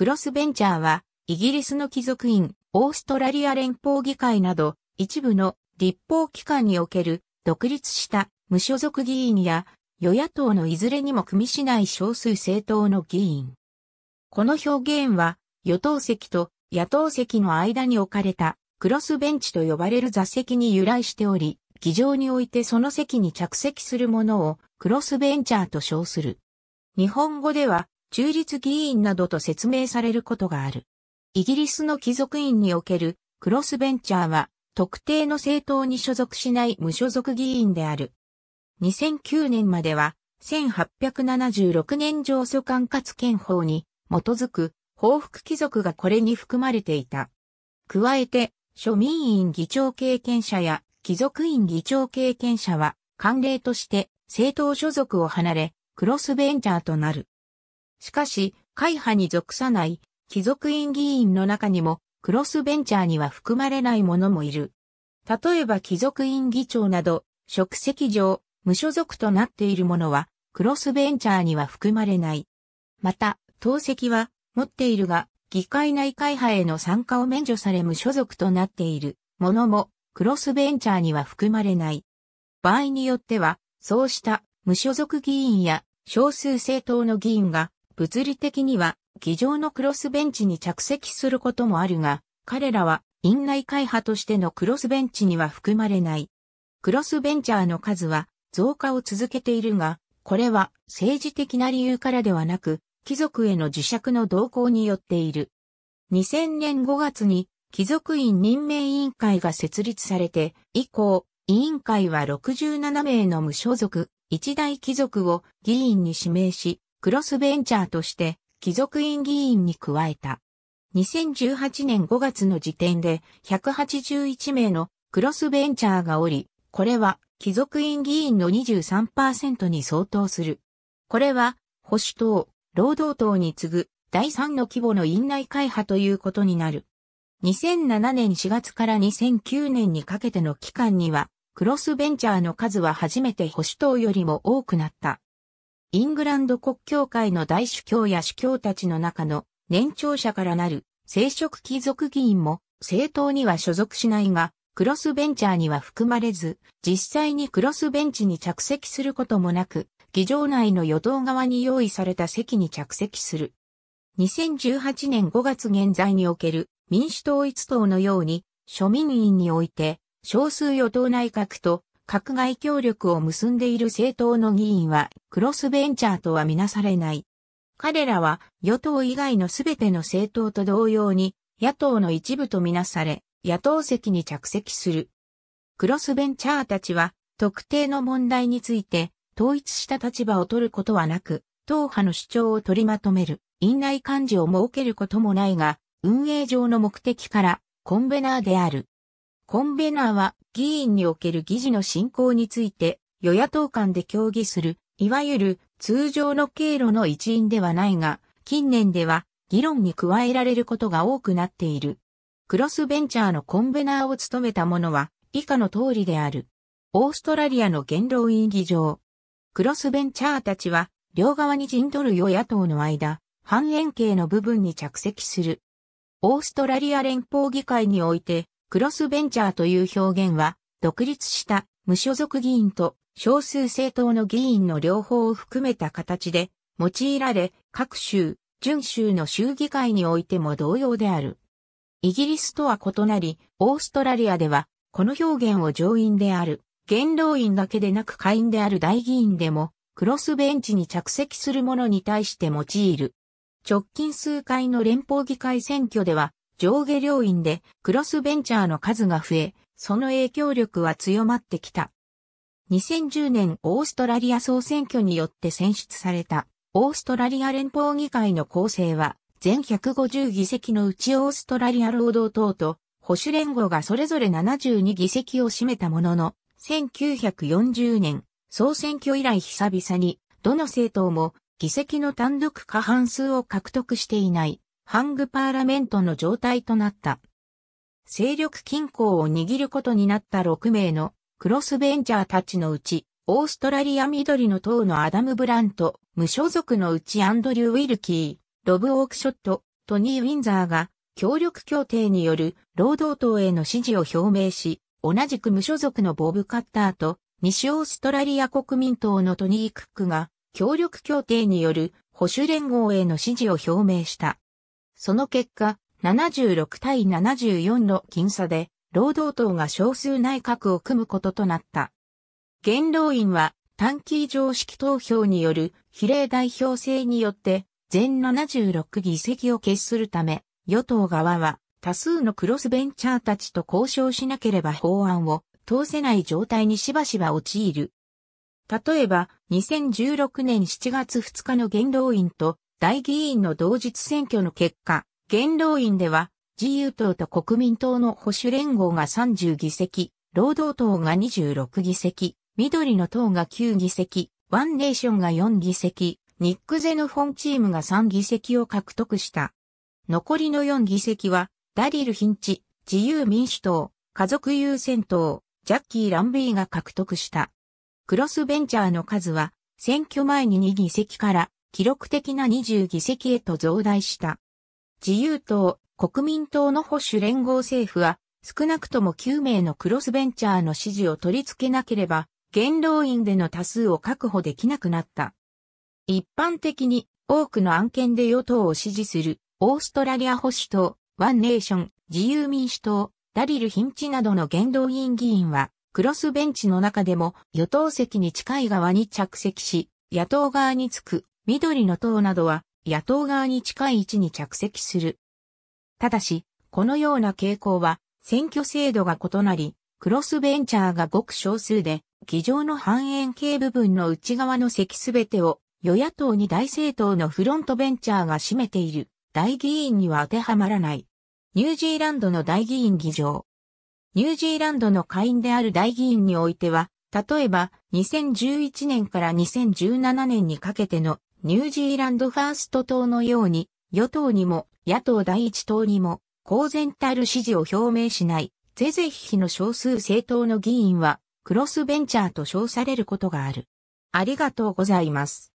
クロスベンチャーは、イギリスの貴族院、オーストラリア連邦議会など、一部の立法機関における独立した無所属議員や与野党のいずれにも組みしない少数政党の議員。この表現は与党席と野党席の間に置かれたクロスベンチと呼ばれる座席に由来しており、議場においてその席に着席するものをクロスベンチャーと称する。日本語では中立議員などと説明されることがある。イギリスの貴族院におけるクロスベンチャーは特定の政党に所属しない無所属議員である。2009年までは1876年上訴管轄憲法に基づく報復貴族がこれに含まれていた。加えて庶民院議長経験者や貴族院議長経験者は慣例として政党所属を離れクロスベンチャーとなる。しかし、会派に属さない貴族院議員の中にも、クロスベンチャーには含まれない者もいる。例えば貴族院議長など、職責上、無所属となっている者は、クロスベンチャーには含まれない。また、党籍は、持っているが、議会内会派への参加を免除され無所属となっている者も、クロスベンチャーには含まれない。場合によっては、そうした無所属議員や少数政党の議員が物理的には、議場のクロスベンチに着席することもあるが、彼らは院内会派としてのクロスベンチには含まれない。クロスベンチャーの数は増加を続けているが、これは政治的な理由からではなく、貴族への磁石の動向によっている。2000年5月に貴族院任命委員会が設立されて、以降、委員会は67名の無所属、一大貴族を議員に指名し、クロスベンチャーとして貴族院議員に加えた。2018年5月の時点で181名のクロスベンチャーがおり、これは貴族院議員の23%に相当する。これは保守党、労働党に次ぐ第3の規模の院内会派ということになる。2007年4月から2009年にかけての期間には、クロスベンチャーの数は初めて保守党よりも多くなった。イングランド国教会の大主教や主教たちの中の年長者からなる聖職貴族議員も政党には所属しないが、クロスベンチャーには含まれず、実際にクロスベンチに着席することもなく、議場内の与党側に用意された席に着席する。2018年5月現在における民主統一党のように、庶民院において、少数与党内閣と閣外協力を結んでいる政党の議員はクロスベンチャーとはみなされない。彼らは与党以外のすべての政党と同様に野党の一部とみなされ、野党席に着席する。クロスベンチャーたちは特定の問題について統一した立場を取ることはなく、党派の主張を取りまとめる、院内幹事を設けることもないが、運営上の目的からコンベナーである。コンベナーは議員における議事の進行について与野党間で協議する、いわゆる通常の経路の一員ではないが、近年では議論に加えられることが多くなっている。クロスベンチャーのコンベナーを務めた者は以下の通りである。オーストラリアの元老院議場。クロスベンチャーたちは両側に陣取る与野党の間、半円形の部分に着席する。オーストラリア連邦議会において、クロスベンチャーという表現は、独立した無所属議員と少数政党の議員の両方を含めた形で用いられ、各州、準州の州議会においても同様である。イギリスとは異なり、オーストラリアでは、この表現を上院である、元老院だけでなく下院である大議員でも、クロスベンチに着席する者に対して用いる。直近数回の連邦議会選挙では、上下両院でクロスベンチャーの数が増え、その影響力は強まってきた。2010年オーストラリア総選挙によって選出されたオーストラリア連邦議会の構成は全150議席のうちオーストラリア労働党と保守連合がそれぞれ72議席を占めたものの、1940年総選挙以来久々にどの政党も議席の単独過半数を獲得していない。ハングパーラメントの状態となった。勢力均衡を握ることになった6名のクロスベンチャーたちのうち、オーストラリア緑の党のアダム・ブラント、無所属のうちアンドリュー・ウィルキー、ロブ・オークショット、トニー・ウィンザーが、協力協定による労働党への支持を表明し、同じく無所属のボブ・カッターと、西オーストラリア国民党のトニー・クックが、協力協定による保守連合への支持を表明した。その結果、76対74の僅差で、労働党が少数内閣を組むこととなった。元老院は短期常識投票による比例代表制によって全76議席を決するため、与党側は多数のクロスベンチャーたちと交渉しなければ法案を通せない状態にしばしば陥る。例えば、2016年7月2日の元老院と大議員の同日選挙の結果、元老院では自由党と国民党の保守連合が30議席、労働党が26議席、緑の党が9議席、ワンネーションが4議席、ニック・ゼノフォンチームが3議席を獲得した。残りの4議席は、ダリル・ヒンチ、自由民主党、家族優先党、ジャッキー・ランビーが獲得した。クロスベンチャーの数は、選挙前に2議席から記録的な20議席へと増大した。自由党、国民党の保守連合政府は、少なくとも9名のクロスベンチャーの支持を取り付けなければ、元老院での多数を確保できなくなった。一般的に多くの案件で与党を支持するオーストラリア保守党、ワンネーション、自由民主党、ダリル・ヒンチなどの元老院議員は、クロスベンチの中でも与党席に近い側に着席し、野党側につく緑の党などは野党側に近い位置に着席する。ただし、このような傾向は選挙制度が異なり、クロスベンチャーがごく少数で、議場の半円形部分の内側の席すべてを与野党に大政党のフロントベンチャーが占めている大議員には当てはまらない。ニュージーランドの大議員議場。ニュージーランドの会員である大議員においては、例えば2011年から2017年にかけてのニュージーランドファースト党のように、与党にも野党第一党にも、公然たる支持を表明しない、是々非ひの少数政党の議員は、クロスベンチャーと称されることがある。ありがとうございます。